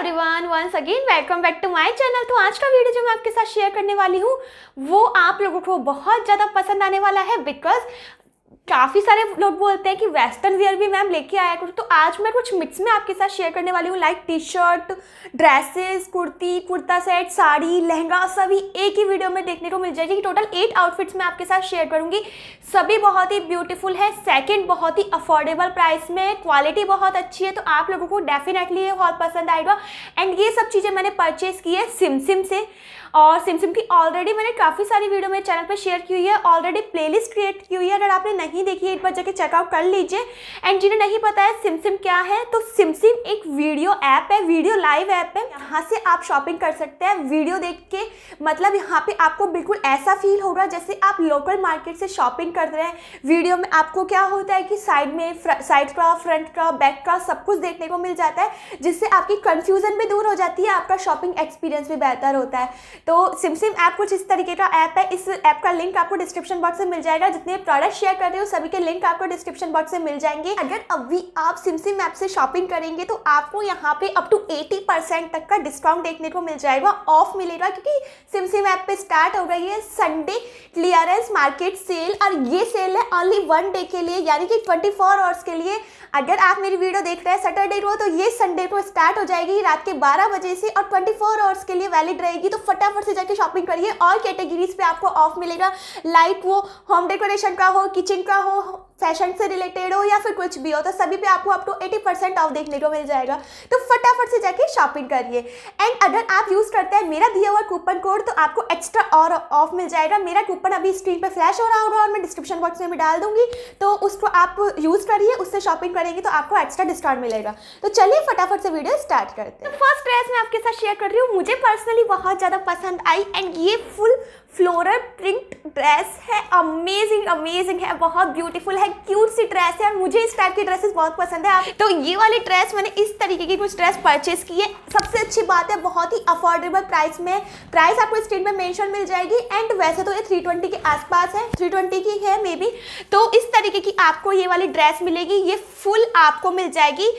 everyone once again welcome back to my channel तो आज का वीडियो जो मैं आपके साथ शेयर करने वाली हूँ वो आप लोगों को बहुत ज़्यादा पसंद आने वाला है बिकॉज काफ़ी सारे लोग बोलते हैं कि वेस्टर्न वेयर भी मैम लेके आया करूँ तो आज मैं कुछ मिक्स में आपके साथ शेयर करने वाली हूँ like T shirt dresses kurti kurta set sari lehenga सभी एक ही वीडियो में देखने को मिल जाएगी टोटल एट आउटफिट्स मैं आपके साथ शेयर करूँगी सभी बहुत ही ब्यूटीफुल है सेकेंड बहुत ही अफोर्डेबल प्राइस में क्वालिटी बहुत अच्छी है तो आप लोगों को डेफिनेटली ये बहुत पसंद आएगा एंड ये सब चीज़ें मैंने परचेज़ की है सिम सिम से और सिमसिम की ऑलरेडी मैंने काफ़ी सारी वीडियो मेरे चैनल पर शेयर की हुई है ऑलरेडी प्लेलिस्ट क्रिएट की हुई है अगर आपने नहीं देखी है एक बार जाके चेकआउट कर लीजिए एंड जिन्हें नहीं पता है सिमसिम क्या है तो सिमसिम एक वीडियो ऐप है वीडियो लाइव ऐप है यहाँ से आप शॉपिंग कर सकते हैं वीडियो देख के मतलब यहाँ पे आपको बिल्कुल ऐसा फील होगा जैसे आप लोकल मार्केट से शॉपिंग कर रहे हैं वीडियो में आपको क्या होता है कि साइड में साइड का फ्रंट का बैक का सब कुछ देखने को मिल जाता है जिससे आपकी कन्फ्यूज़न भी दूर हो जाती है आपका शॉपिंग एक्सपीरियंस भी बेहतर होता है तो सिम सिम ऐप कुछ इस तरीके का ऐप है इस ऐप का लिंक आपको डिस्क्रिप्शन बॉक्स में मिल जाएगा जितने प्रोडक्ट शेयर कर रहे हो सभी के लिंक आपको डिस्क्रिप्शन बॉक्स में मिल जाएंगे अगर अभी आप सिम सिम ऐप से शॉपिंग करेंगे तो आपको यहाँ पे अप टू एटी परसेंट तक का डिस्काउंट देखने को मिल जाएगा ऑफ मिलेगा क्योंकि सिम सिम ऐप पे स्टार्ट हो रही है संडे क्लियरेंस मार्केट सेल और ये सेल है ऑनली वन डे के लिए यानी कि ट्वेंटी फोर आवर्स के लिए अगर आप मेरी वीडियो देख रहे हैं सैटरडे को तो ये संडे को स्टार्ट हो जाएगी रात के बारह बजे से और ट्वेंटी फोर आवर्स के लिए वैलिड रहेगी तो फटाफट फटाफट से जाके शॉपिंग करिए और कैटेगरीज पे आपको ऑफ मिलेगा लाइक वो होम डेकोरेशन का हो किचन का हो फैशन से रिलेटेड हो या फिर कुछ भी हो तो सभी पे आपको up to eighty percent off देखने को मिल जाएगा तो फटाफट से जाके शॉपिंग करिए एंड अगर आप यूज़ करते हैं मेरा दिया हुआ कूपन कोड तो आपको एक्स्ट्रा और ऑफ मिल जाएगा मेरा कूपन अभी स्क्रीन पे फ्लैश हो रहा होगा और मैं डिस्क्रिप्शन बॉक्स में भी डाल दूंगी तो उसको आप यूज़ करिए उससे शॉपिंग करेंगे तो आपको एक्स्ट्रा डिस्काउंट मिलेगा तो चलिए फटाफट से वीडियो स्टार्ट करते हैं फर्स्ट तो प्राइस मैं आपके साथ शेयर कर रही हूँ मुझे पर्सनली बहुत ज़्यादा पसंद पसंद आई एंड ये फुल फ्लोरल प्रिंट ड्रेस है अमेजिंग अमेजिंग है बहुत ब्यूटीफुल है क्यूट सी ड्रेस है और मुझे इस टाइप की ड्रेसेस बहुत पसंद है तो ये वाली ड्रेस मैंने इस तरीके की कुछ ड्रेस परचेज की है सबसे अच्छी बात है बहुत ही अफोर्डेबल प्राइस में प्राइस आपको स्क्रीन में मेंशन मिल जाएगी एंड वैसे तो ये 320 के आसपास है 320 की है मे बी तो इस तरीके की आपको ये वाली ड्रेस मिलेगी ये फुल आपको मिल जाएगी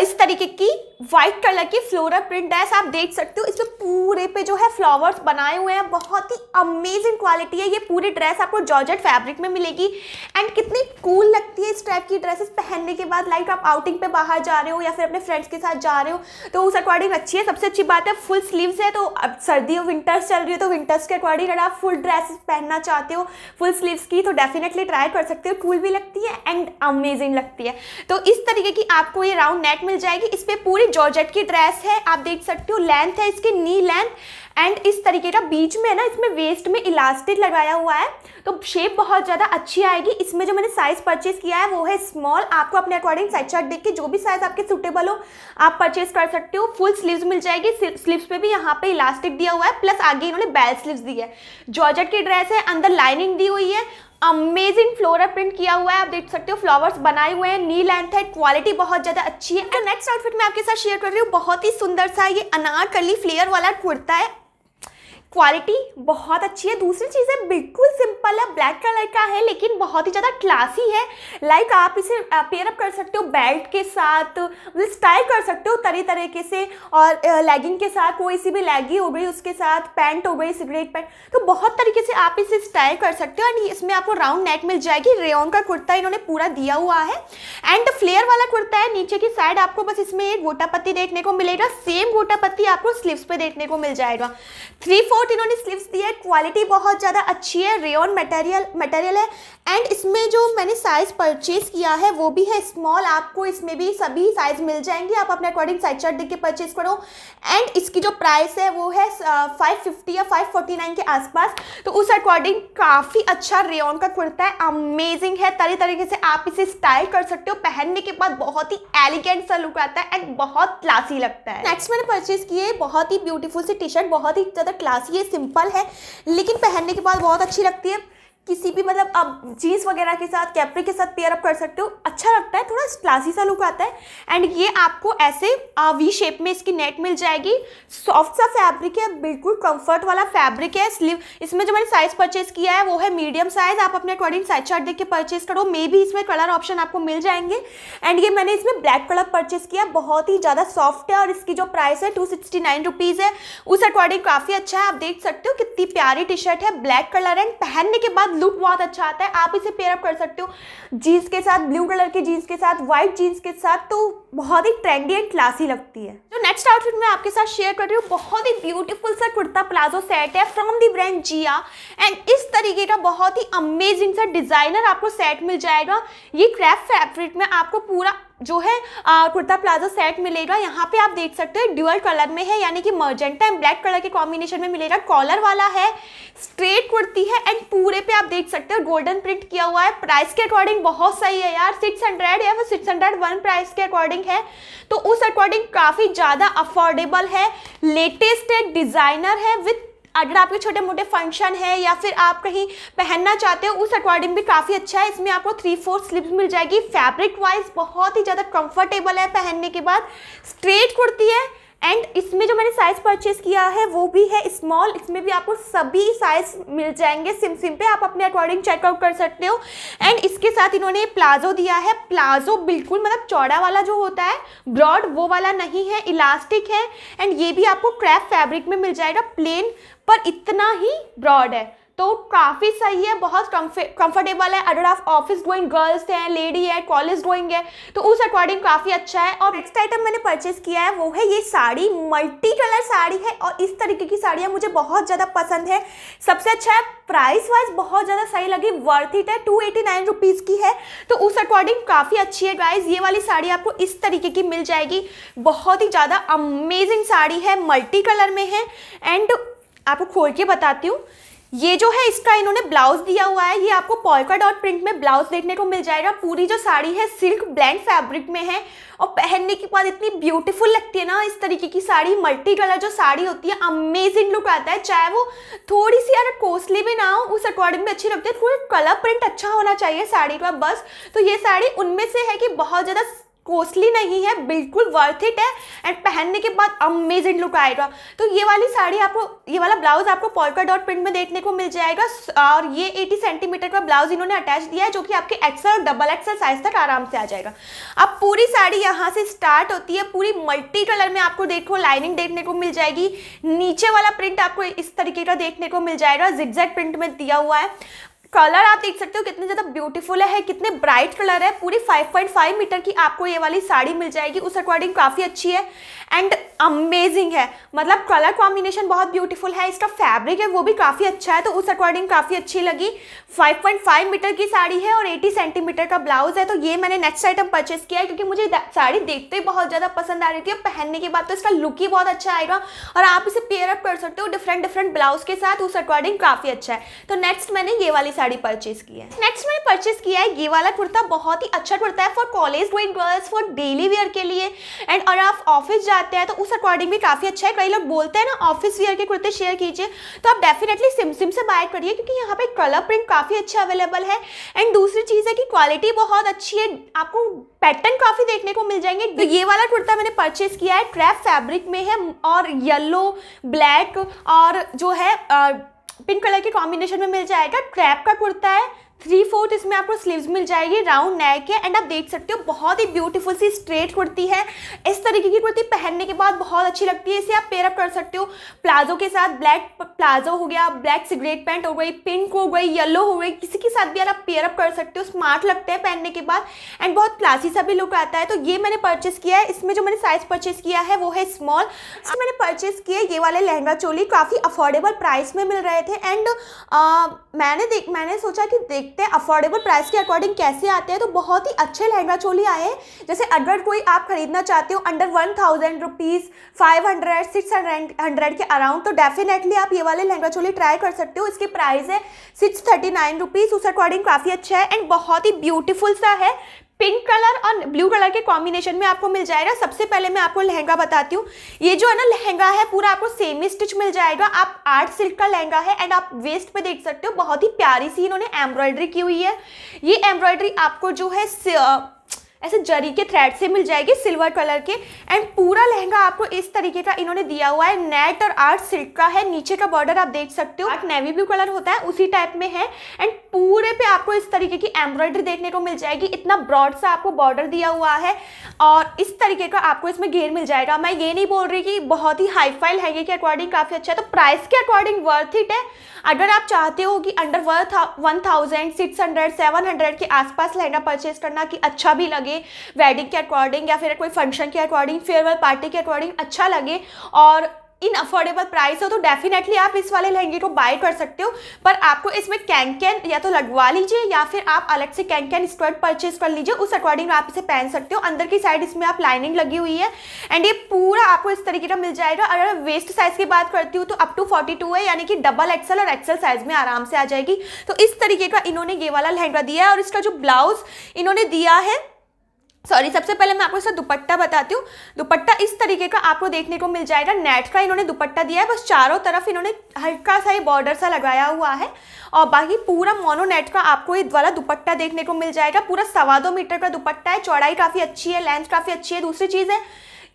इस तरीके की व्हाइट कलर की फ्लोरल प्रिंट है आप देख सकते हो इसमें पूरे पे जो है फ्लावर्स बनाए हुए हैं बहुत ही अमेजिंग क्वालिटी है ये पूरी ड्रेस आपको जॉर्जेट फैब्रिक में मिलेगी एंड कितनी कूल लगती है इस टाइप की ड्रेसेस पहनने के बाद लाइक आप आउटिंग पे बाहर जा रहे हो या फिर अपने फ्रेंड्स के साथ जा रहे हो तो उस अकॉर्डिंग अच्छी है सबसे अच्छी बात है फुल स्लीव्स है तो अब सर्दी और विंटर्स चल रही है तो विंटर्स के अकॉर्डिंग अगर आप फुल ड्रेसेस पहनना चाहते हो फुल स्लीवस की तो डेफिनेटली ट्राई कर सकते हो कूल भी लगती है एंड अमेजिंग लगती है तो इस तरीके की आपको ये राउंड नेट मिल जाएगी इस पर पूरी जॉर्जेट की ड्रेस है आप देख सकते हो लेंथ है इसकी नी लेंथ एंड इस तरीके का बीच में है ना इसमें वेस्ट में इलास्टिक लगाया हुआ है तो शेप बहुत ज़्यादा अच्छी आएगी इसमें जो मैंने साइज़ परचेज़ किया है वो है स्मॉल आपको अपने अकॉर्डिंग साइड चार्ट देख के जो भी साइज़ आपके सूटेबल हो आप परचेज़ कर सकते हो फुल स्लीव्स मिल जाएगी स्लीव्स पे भी यहाँ पे इलास्टिक दिया हुआ है प्लस आगे इन्होंने बेल स्लीव्स दी है जॉर्जेट की ड्रेस है अंदर लाइनिंग दी हुई है अमेजिंग फ्लोरा प्रिंट किया हुआ है आप देख सकते हो फ्लावर्स बनाए हुए हैं नी लेंथ है क्वालिटी बहुत ज्यादा अच्छी है नेक्स्ट तो आउटफिट मैं आपके साथ शेयर कर रही हूँ बहुत ही सुंदर सा ये अनारकली फ्लेयर वाला कुर्ता है क्वालिटी बहुत अच्छी है दूसरी चीज़ है बिल्कुल सिंपल है ब्लैक कलर का है लेकिन बहुत ही ज़्यादा क्लासी है लाइक like आप इसे पेयरअप कर सकते हो बेल्ट के साथ मतलब स्टाइल कर सकते हो तरह तरीके से और लेगिंग के साथ कोई सी भी लेगी हो गई उसके साथ पैंट हो गई सिगरेट पैंट तो बहुत तरीके से आप इसे स्टाइल कर सकते हो एंड इसमें आपको राउंड नेक मिल जाएगी रेओन का कुर्ता इन्होंने पूरा दिया हुआ है एंड फ्लेयर वाला कुर्ता है नीचे की साइड आपको बस इसमें एक गोटापत्ती देखने को मिलेगा सेम गोटापत्ती आपको स्लीवस पे देखने को मिल जाएगा थ्री फोर कोट इन्होंने स्लीव्स दिए है क्वालिटी बहुत ज़्यादा अच्छी है रेन मटेरियल मटेरियल है एंड इसमें जो मैंने साइज़ परचेज़ किया है वो भी है स्मॉल आपको इसमें भी सभी साइज़ मिल जाएंगे आप अपने अकॉर्डिंग साइज चार्ट देख के परचेज़ करो एंड इसकी जो प्राइस है वो है फाइव uh, फिफ्टी या फाइव फोर्टी नाइन के आसपास तो उस अकॉर्डिंग काफ़ी अच्छा रेन का कुर्ता है अमेजिंग है तरह तरीके से आप इसे स्टाइल कर सकते हो पहनने के बाद बहुत ही एलिगेंट सा लुक आता है एंड बहुत क्लासी लगता है नेक्स्ट मैंने परचेज़ किए बहुत ही ब्यूटीफुल सी टी शर्ट बहुत ही ज़्यादा क्लासी ये सिंपल है लेकिन पहनने के बाद बहुत अच्छी लगती है किसी भी मतलब आप जीन्स वगैरह के साथ कैप्री के साथ पेयर अप कर सकते हो अच्छा लगता है थोड़ा क्लासी सा लुक आता है एंड ये आपको ऐसे वी शेप में इसकी नेट मिल जाएगी सॉफ्ट सा फैब्रिक है बिल्कुल कंफर्ट वाला फैब्रिक है स्लीव इसमें जो मैंने साइज़ परचेज किया है वो है मीडियम साइज़ आप अपने अकॉर्डिंग साइज चार्ट देख के परचेज करो मे भी इसमें कलर ऑप्शन आपको मिल जाएंगे एंड ये मैंने इसमें ब्लैक कलर परचेज किया बहुत ही ज़्यादा सॉफ्ट है और इसकी जो प्राइस है टू सिक्सटी नाइन रुपीज़ है उस अकॉर्डिंग काफ़ी अच्छा है आप देख सकते हो कितनी प्यारी टी शर्ट है ब्लैक कलर एंड पहनने के बाद साथ लुक बहुत अच्छा आता है आप इसे पेयरअप कर सकते हो जीन्स के साथ ब्लू कलर की जीन्स के साथ व्हाइट जीन्स के साथ तो बहुत ही ट्रेंडी एंड क्लासी लगती है जो नेक्स्ट आउटफिट मैं आपके साथ शेयर कर रही हूँ बहुत ही ब्यूटीफुल सा कुर्ता प्लाजो सेट है from the brand Jiya and इस तरीके का बहुत ही अमेजिंग सा डिज़ाइनर आपको सेट मिल जाएगा ये क्रैफ्ट फैब्रिक में आपको पूरा जो है आ, कुर्ता प्लाजो सेट मिलेगा यहाँ पे आप देख सकते हो ड्यूअल कलर में है यानी कि मर्जेंटा एंड ब्लैक कलर के कॉम्बिनेशन में मिलेगा कॉलर वाला है स्ट्रेट कुर्ती है एंड पूरे पे आप देख सकते हो गोल्डन प्रिंट किया हुआ है प्राइस के अकॉर्डिंग बहुत सही है यार सिक्स हंड्रेड या फिर सिक्स हंड्रेड वन प्राइस के अकॉर्डिंग है तो उस अकॉर्डिंग काफ़ी ज़्यादा अफोर्डेबल है लेटेस्ट है डिज़ाइनर है विथ अगर आपके छोटे मोटे फंक्शन है या फिर आप कहीं पहनना चाहते हो उस अकॉर्डिंग भी काफ़ी अच्छा है इसमें आपको थ्री फोर स्लिप मिल जाएगी फैब्रिक वाइज बहुत ही ज़्यादा कंफर्टेबल है पहनने के बाद स्ट्रेट कुर्ती है एंड इसमें जो मैंने साइज परचेज किया है वो भी है स्मॉल इसमें भी आपको सभी साइज मिल जाएंगे सिम सिम पे आप अपने अकॉर्डिंग चेकआउट कर सकते हो एंड इसके साथ इन्होंने प्लाजो दिया है प्लाजो बिल्कुल मतलब चौड़ा वाला जो होता है ब्रॉड वो वाला नहीं है इलास्टिक है एंड ये भी आपको क्रैफ फैब्रिक में मिल जाएगा प्लेन पर इतना ही ब्रॉड है तो काफ़ी सही है बहुत कंफर्टेबल है अगर आप ऑफिस गोइंग गर्ल्स हैं लेडी है कॉलेज गोइंग है तो उस अकॉर्डिंग काफ़ी अच्छा है और नेक्स्ट आइटम मैंने परचेज़ किया है वो है ये साड़ी मल्टी कलर साड़ी है और इस तरीके की साड़ियाँ मुझे बहुत ज़्यादा पसंद है सबसे अच्छा है प्राइस वाइज बहुत ज़्यादा सही लगी वर्थ इट है टू एटी नाइन रुपीज़ की है तो उस अकॉर्डिंग काफ़ी अच्छी है गाइज ये वाली साड़ी आपको इस तरीके की मिल जाएगी बहुत ही ज़्यादा अमेजिंग साड़ी है मल्टी कलर में है एंड आपको खोल के बताती हूँ ये जो है इसका इन्होंने ब्लाउज दिया हुआ है ये आपको पॉलका डॉट प्रिंट में ब्लाउज देखने को मिल जाएगा पूरी जो साड़ी है सिल्क ब्लैंड फैब्रिक में है और पहनने के बाद इतनी ब्यूटीफुल लगती है ना इस तरीके की साड़ी मल्टी कलर जो साड़ी होती है अमेजिंग लुक आता है चाहे वो थोड़ी सी अगर कॉस्टली भी ना हो उस अकॉर्डिंग में अच्छी लगती है थोड़ा कलर प्रिंट अच्छा होना चाहिए साड़ी का बस तो ये साड़ी उनमें से है कि बहुत ज़्यादा कॉस्टली नहीं है बिल्कुल वर्थ इट है एंड पहनने के बाद अमेजिंग लुक आएगा तो ये वाली साड़ी आपको ये वाला ब्लाउज आपको पॉलका डॉट प्रिंट में देखने को मिल जाएगा और ये 80 सेंटीमीटर का ब्लाउज इन्होंने अटैच दिया है जो कि आपके एक्सल और डबल एक्सल साइज तक आराम से आ जाएगा अब पूरी साड़ी यहाँ से स्टार्ट होती है पूरी मल्टी कलर में आपको देखो लाइनिंग देखने को मिल जाएगी नीचे वाला प्रिंट आपको इस तरीके का देखने को मिल जाएगा जिगजैग प्रिंट में दिया हुआ है कलर आप देख सकते हो कितने ज़्यादा ब्यूटीफुल है कितने ब्राइट कलर है पूरी 5.5 मीटर की आपको ये वाली साड़ी मिल जाएगी उस अकॉर्डिंग काफ़ी अच्छी है एंड अमेजिंग है मतलब कलर कॉम्बिनेशन बहुत ब्यूटीफुल है इसका फैब्रिक है वो भी काफ़ी अच्छा है तो उस अकॉर्डिंग काफ़ी अच्छी लगी 5.5 मीटर की साड़ी है और 80 सेंटीमीटर का ब्लाउज है तो ये मैंने नेक्स्ट आइटम परचेस किया है क्योंकि मुझे साड़ी देखते ही बहुत ज़्यादा पसंद आ रही थी और पहनने के बाद तो इसका लुक ही बहुत अच्छा आएगा और आप इसे पेयर अप कर सकते हो डिफरेंट डिफरेंट ब्लाउज के साथ उस अकॉर्डिंग काफ़ी अच्छा है तो नेक्स्ट मैंने ये वाली साड़ी परचेज की है नेक्स्ट मैंने परचेज किया है ये वाला कुर्ता बहुत ही अच्छा कुर्ता है for college going girls for daily wear के लिए एंड अगर आप ऑफिस जाते हैं तो उस अकॉर्डिंग भी काफ़ी अच्छा है कई लोग बोलते हैं ना ऑफिस वेयर के कुर्ते शेयर कीजिए तो आप डेफिनेटली सिमसिम से बाय करिए क्योंकि यहाँ पे कलर प्रिंट काफ़ी अच्छा अवेलेबल है एंड दूसरी चीज़ है कि क्वालिटी बहुत अच्छी है आपको पैटर्न काफ़ी देखने को मिल जाएंगे तो ये वाला कुर्ता मैंने परचेस किया है ट्रैप फैब्रिक में है और येलो ब्लैक और जो है पिंक कलर के कॉम्बिनेशन में मिल जाएगा ट्रैप का कुर्ता है थ्री फोर्थ इसमें आपको स्लीव्स मिल जाएगी राउंड नेक है एंड आप देख सकते हो बहुत ही ब्यूटीफुल सी स्ट्रेट कुर्ती है इस तरीके की कुर्ती पहनने के बाद बहुत अच्छी लगती है इसे आप पेयरअप कर सकते हो प्लाजो के साथ ब्लैक प्लाजो हो गया ब्लैक सिगरेट पैंट हो गई पिंक हो गई येलो हो गई किसी के साथ भी आप पेयरअप कर सकते हो स्मार्ट लगते हैं पहनने के बाद एंड बहुत क्लासी सा भी लुक आता है तो ये मैंने परचेस किया है इसमें जो मैंने साइज परचेस किया है वो है स्मॉल मैंने परचेस किए ये वाले लहंगा चोली काफ़ी अफोर्डेबल प्राइस में मिल रहे थे एंड मैंने देख मैंने सोचा कि देख देखते हैं अफोर्डेबल प्राइस के अकॉर्डिंग कैसे आते हैं तो बहुत ही अच्छे लहंगा चोली आए हैं जैसे अगर कोई आप खरीदना चाहते हो under one thousand rupees five hundred six hundred hundred के अराउंड तो डेफिनेटली आप ये वाले लहंगा चोली ट्राई कर सकते हो इसकी प्राइस है सिक्स थर्टी नाइन रुपीज़ उस अकॉर्डिंग काफ़ी अच्छा है एंड बहुत ही ब्यूटीफुल सा है पिंक कलर और ब्लू कलर के कॉम्बिनेशन में आपको मिल जाएगा सबसे पहले मैं आपको लहंगा बताती हूँ ये जो है ना लहंगा है पूरा आपको सेमी स्टिच मिल जाएगा आप आर्ट सिल्क का लहंगा है एंड आप वेस्ट पे देख सकते हो बहुत ही प्यारी सी इन्होंने एम्ब्रॉयडरी की हुई है ये एम्ब्रॉयडरी आपको जो है ऐसे जरी के थ्रेड से मिल जाएगी सिल्वर कलर के एंड पूरा लहंगा आपको इस तरीके का इन्होंने दिया हुआ है नेट और आर्ट सिल्क का है नीचे का बॉर्डर आप देख सकते हो आर्ट नेवी ब्लू कलर होता है उसी टाइप में है एंड पूरे पे आपको इस तरीके की एम्ब्रॉयडरी देखने को मिल जाएगी इतना ब्रॉड सा आपको बॉर्डर दिया हुआ है और इस तरीके का आपको इसमें घेर मिल जाएगा मैं ये नहीं बोल रही कि बहुत ही हाई फाइल है के अकॉर्डिंग काफ़ी अच्छा है तो प्राइस के अकॉर्डिंग वर्थ इट है अगर आप चाहते हो कि under one thousand six hundred seven hundred के आसपास लहंगा परचेज करना कि अच्छा भी लगे वेडिंग के अकॉर्डिंग या फिर कोई फंक्शन के अकॉर्डिंग फेयरवेल पार्टी के अकॉर्डिंग अच्छा लगे और इन अफोर्डेबल प्राइस हो तो डेफिनेटली आप इस वाले लहंगे को बाय कर सकते हो पर आपको इसमें कैंकैन या तो लगवा लीजिए या फिर आप अलग से कैंकैन स्कर्ट परचेज कर लीजिए उस अकॉर्डिंग आप इसे पहन सकते हो अंदर की साइड इसमें आप लाइनिंग लगी हुई है एंड ये पूरा आपको इस तरीके का मिल जाएगा अगर वेस्ट साइज की बात करती हूँ तो अप टू फोर्टी है यानी कि डबल एक्सल और एक्सल साइज में आराम से आ जाएगी तो इस तरीके का इन्होंने ये वाला लहंगा दिया है और इसका जो ब्लाउज इन्होंने दिया है सॉरी सबसे पहले मैं आपको इसका दुपट्टा बताती हूँ दुपट्टा इस तरीके का आपको देखने को मिल जाएगा नेट का इन्होंने दुपट्टा दिया है बस चारों तरफ इन्होंने हल्का सा ही बॉर्डर सा लगाया हुआ है और बाकी पूरा मोनो नेट का आपको ये वाला दुपट्टा देखने को मिल जाएगा पूरा सवा दो मीटर का दुपट्टा है चौड़ाई काफ़ी अच्छी है लेंथ काफ़ी अच्छी है दूसरी चीज़ है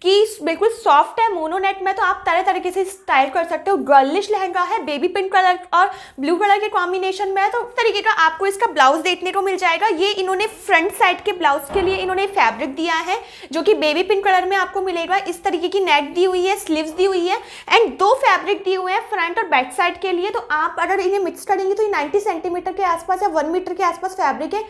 कि बिल्कुल सॉफ्ट है मोनोनेट में तो आप तरह तरीके से स्टाइल कर सकते हो गर्लिश लहंगा है बेबी पिंक कलर और ब्लू कलर के कॉम्बिनेशन में है तो तरीके का आपको इसका ब्लाउज देखने को मिल जाएगा ये इन्होंने फ्रंट साइड के ब्लाउज के लिए इन्होंने फैब्रिक दिया है जो कि बेबी पिंक कलर में आपको मिलेगा इस तरीके की नेट दी हुई है स्लीव दी हुई है एंड दो फैब्रिक दिए हुए हैं फ्रंट और बैक साइड के लिए तो आप अगर इन्हें मिक्स करेंगे तो ये नाइन्टी सेंटीमीटर के आसपास या वन मीटर के आसपास फैब्रिक है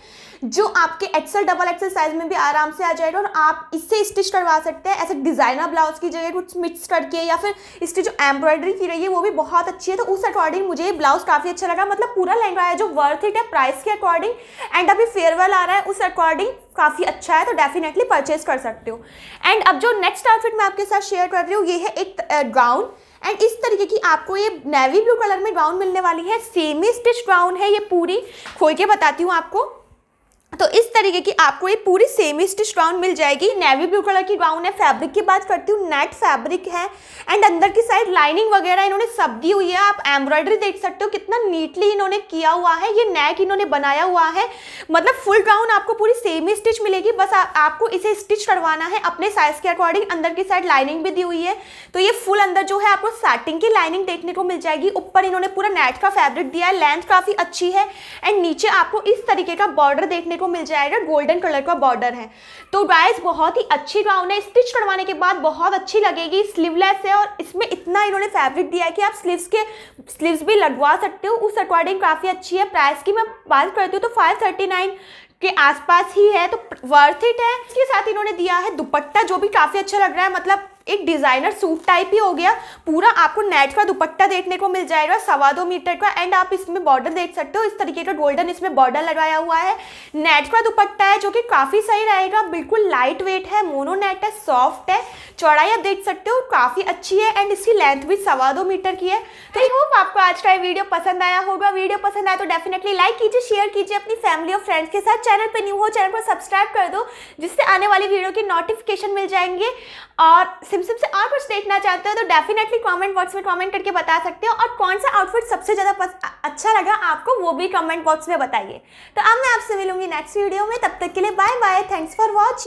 जो आपके एक्सल डबल एक्सल साइज में भी आराम से आ जाएगा और आप इससे स्टिच करवा सकते हैं ऐसे डिज़ाइनर ब्लाउज की जगह कुछ मिक्स करके या फिर इसकी जो एम्ब्रॉयडरी की रही है वो भी बहुत अच्छी है तो उस अकॉर्डिंग मुझे ये ब्लाउज काफ़ी अच्छा लगा मतलब पूरा लहंगा है जो वर्थ इट है प्राइस के अकॉर्डिंग एंड अभी फेयरवेल आ रहा है उस अकॉर्डिंग काफ़ी अच्छा है तो डेफिनेटली परचेज कर सकते हो एंड अब जो नेक्स्ट आउटफिट मैं आपके साथ शेयर कर रही हूँ ये है एक गाउन एंड इस तरीके की आपको ये नेवी ब्लू कलर में गाउन मिलने वाली है सेमी स्टिच गाउन है ये पूरी खोल के बताती हूँ आपको तो इस तरीके की आपको ये पूरी सेमी स्टिच राउंड मिल जाएगी नेवी ब्लू कलर की राउंड है फैब्रिक की बात करती हूँ नेट फैब्रिक है एंड अंदर की साइड लाइनिंग वगैरह इन्होंने सब दी हुई है आप एम्ब्रॉयडरी देख सकते हो कितना नीटली इन्होंने किया हुआ है ये नेक इन्होंने बनाया हुआ है मतलब फुल राउंड आपको पूरी सेमी स्टिच मिलेगी बस आ, आपको इसे स्टिच करवाना है अपने साइज के अकॉर्डिंग अंदर की साइड लाइनिंग भी दी हुई है तो ये फुल अंदर जो है आपको सेटिंग की लाइनिंग देखने को मिल जाएगी ऊपर इन्होंने पूरा नेट का फैब्रिक दिया है लेंथ काफ़ी अच्छी है एंड नीचे आपको इस तरीके का बॉर्डर देखने को मिल जाएगा गोल्डन कलर का बॉर्डर है तो गाइस बहुत ही अच्छी गाउन है स्टिच करवाने के बाद बहुत अच्छी लगेगी स्लीवलेस है और इसमें इतना इन्होंने फैब्रिक दिया है कि आप स्लीव्स के स्लीव्स भी लगवा सकते हो उस अकॉर्डिंग काफ़ी अच्छी है प्राइस की मैं बात करती हूँ तो फाइव के आसपास ही है तो वर्थ इट है इसके साथ इन्होंने दिया है दुपट्टा जो भी काफ़ी अच्छा लग रहा है मतलब एक डिजाइनर सूट टाइप ही हो गया पूरा आपको नेट का दुपट्टा देखने को मिल जाएगा सवा दो मीटर का एंड आप इसमें बॉर्डर देख सकते हो इस तरीके का गोल्डन इसमें बॉर्डर लगाया हुआ है नेट का दुपट्टा है जो कि काफ़ी सही रहेगा बिल्कुल लाइट वेट है मोनो नेट है सॉफ्ट है चौड़ाई आप देख सकते हो काफ़ी अच्छी है एंड इसकी लेंथ भी सवा दो मीटर की है तो आई होप आपको आज का वीडियो पसंद आया होगा वीडियो पसंद आया तो डेफिनेटली लाइक कीजिए शेयर कीजिए अपनी फैमिली और फ्रेंड्स के साथ चैनल पर न्यू हो चैनल को सब्सक्राइब कर दो जिससे आने वाली वीडियो की नोटिफिकेशन मिल जाएंगे और सिमसिम से और कुछ देखना चाहते हो तो डेफिनेटली कमेंट बॉक्स में कमेंट करके बता सकते हो और कौन सा आउटफिट सबसे ज़्यादा अच्छा लगा आपको वो भी कमेंट बॉक्स में बताइए तो अब मैं आपसे मिलूंगी नेक्स्ट वीडियो में तब तक के लिए bye bye thanks for watching